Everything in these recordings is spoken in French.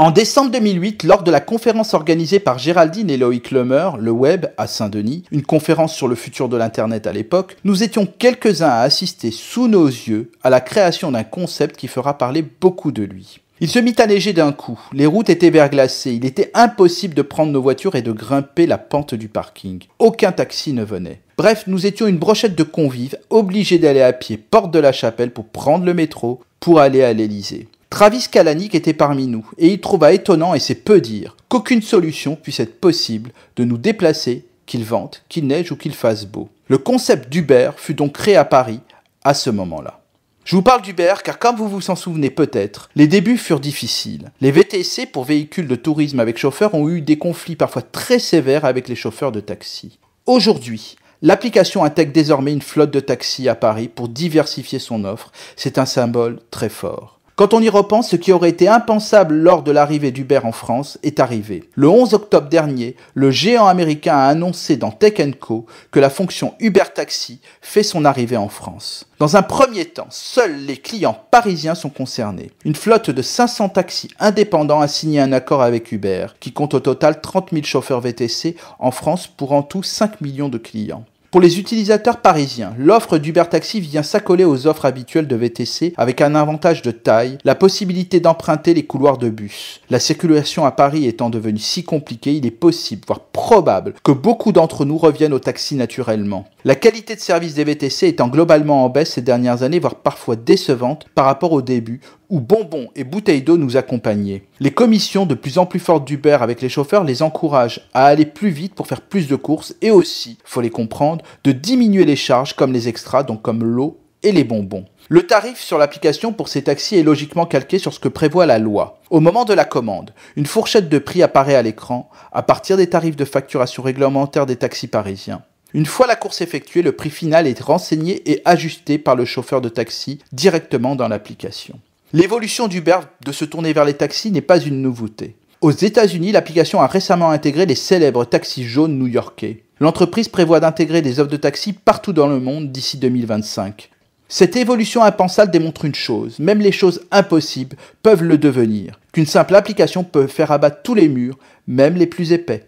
En décembre 2008, lors de la conférence organisée par Géraldine et Loïc Lemer, le web à Saint-Denis, une conférence sur le futur de l'Internet à l'époque, nous étions quelques-uns à assister sous nos yeux à la création d'un concept qui fera parler beaucoup de lui. Il se mit à neiger d'un coup, les routes étaient verglacées, il était impossible de prendre nos voitures et de grimper la pente du parking. Aucun taxi ne venait. Bref, nous étions une brochette de convives, obligés d'aller à pied, porte de la chapelle, pour prendre le métro, pour aller à l'Elysée. Travis Kalanick était parmi nous, et il trouva étonnant, et c'est peu dire, qu'aucune solution puisse être possible de nous déplacer, qu'il vente, qu'il neige ou qu'il fasse beau. Le concept d'Uber fut donc créé à Paris à ce moment-là. Je vous parle d'Uber car comme vous vous en souvenez peut-être, les débuts furent difficiles. Les VTC pour véhicules de tourisme avec chauffeur ont eu des conflits parfois très sévères avec les chauffeurs de taxi. Aujourd'hui, l'application intègre désormais une flotte de taxis à Paris pour diversifier son offre. C'est un symbole très fort. Quand on y repense, ce qui aurait été impensable lors de l'arrivée d'Uber en France est arrivé. Le 11 octobre dernier, le géant américain a annoncé dans Tech Co que la fonction Uber Taxi fait son arrivée en France. Dans un premier temps, seuls les clients parisiens sont concernés. Une flotte de 500 taxis indépendants a signé un accord avec Uber, qui compte au total 30 000 chauffeurs VTC en France pour en tout 5 millions de clients. Pour les utilisateurs parisiens, l'offre d'Uber Taxi vient s'accoler aux offres habituelles de VTC avec un avantage de taille, la possibilité d'emprunter les couloirs de bus. La circulation à Paris étant devenue si compliquée, il est possible, voire probable, que beaucoup d'entre nous reviennent au taxi naturellement. La qualité de service des VTC étant globalement en baisse ces dernières années, voire parfois décevante par rapport au début, où bonbons et bouteilles d'eau nous accompagnaient. Les commissions de plus en plus fortes d'Uber avec les chauffeurs les encouragent à aller plus vite pour faire plus de courses et aussi, faut les comprendre, de diminuer les charges comme les extras, donc comme l'eau et les bonbons. Le tarif sur l'application pour ces taxis est logiquement calqué sur ce que prévoit la loi. Au moment de la commande, une fourchette de prix apparaît à l'écran à partir des tarifs de facturation réglementaire des taxis parisiens. Une fois la course effectuée, le prix final est renseigné et ajusté par le chauffeur de taxi directement dans l'application. L'évolution d'Uber de se tourner vers les taxis n'est pas une nouveauté. Aux États-Unis, l'application a récemment intégré les célèbres taxis jaunes new-yorkais. L'entreprise prévoit d'intégrer des offres de taxis partout dans le monde d'ici 2025. Cette évolution impensable démontre une chose, même les choses impossibles peuvent le devenir, qu'une simple application peut faire abattre tous les murs, même les plus épais.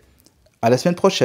À la semaine prochaine.